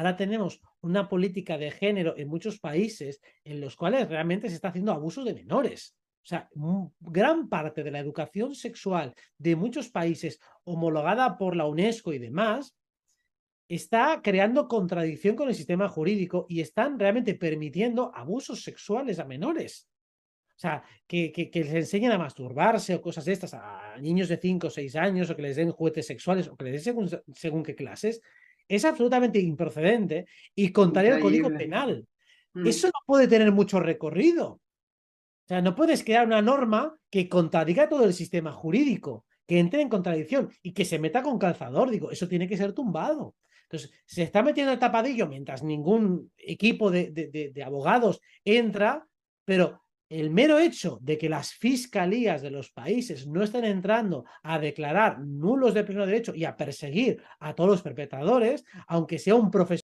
Ahora tenemos una política de género en muchos países en los cuales realmente se está haciendo abuso de menores. O sea, gran parte de la educación sexual de muchos países homologada por la UNESCO y demás está creando contradicción con el sistema jurídico y están realmente permitiendo abusos sexuales a menores. O sea, que, les enseñen a masturbarse o cosas de estas a niños de 5 o 6 años o que les den juguetes sexuales o que les den según qué clases es absolutamente improcedente y contrario al Código Penal. Mm. Eso no puede tener mucho recorrido. O sea, no puedes crear una norma que contradiga todo el sistema jurídico, que entre en contradicción y que se meta con calzador. Digo, eso tiene que ser tumbado. Entonces, se está metiendo el tapadillo mientras ningún equipo de, de abogados entra, pero el mero hecho de que las fiscalías de los países no estén entrando a declarar nulos de pleno derecho y a perseguir a todos los perpetradores, aunque sea un profesional,